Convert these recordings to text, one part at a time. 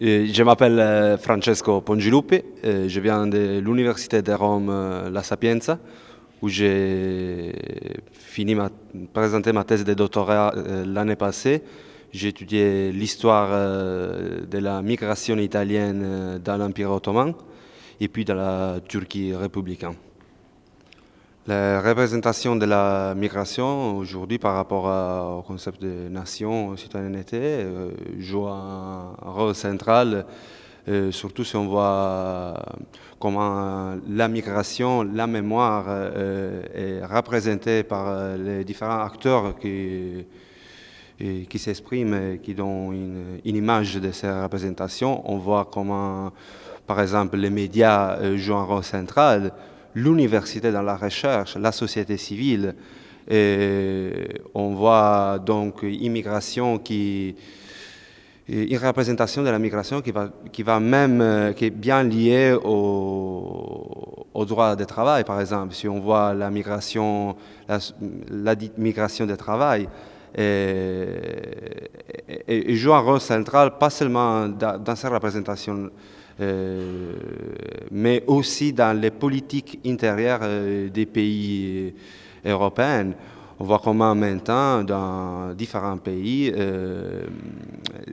Je m'appelle euh, Francesco Pongilupi, je viens de l'Université de Rome euh, La Sapienza, où j'ai fini présenté ma thèse de doctorat euh, l'année passée. J'ai étudié l'histoire de la migration italienne dans l'Empire ottoman et puis dans la Turquie républicaine. La représentation de la migration aujourd'hui par rapport au concept de nation, citoyenneté, euh, joue un rôle central, euh, surtout si on voit comment la migration, la mémoire euh, est représentée par les différents acteurs qui, et qui s'expriment, qui donnent une, une, image de ces représentations. On voit comment, par exemple, les médias jouent un rôle central l'université dans la recherche, la société civile. on voit donc immigration qui, une représentation de la migration qui va, même, euh, qui est bien liée au, droit de travail, par exemple. Si on voit la migration, la migration de travail, et, joue un rôle central, pas seulement dans, dans sa représentation, euh, mais aussi dans les politiques intérieures euh, des pays euh, européens. On voit comment maintenant, dans différents pays,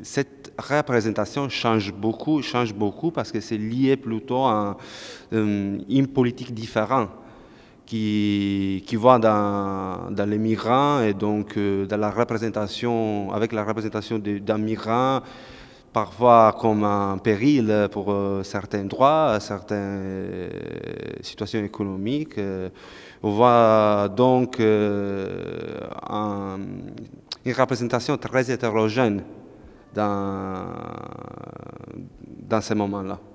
cette représentation change beaucoup, change beaucoup parce que c'est lié plutôt à une politique différente qui, qui dans, dans, les migrants et donc euh, dans la représentation, avec la représentation d'un migrant, parfois comme un péril pour euh, certains droits, certaines euh, situations économiques. On voit donc une représentation très hétérogène dans, dans ces moments-là.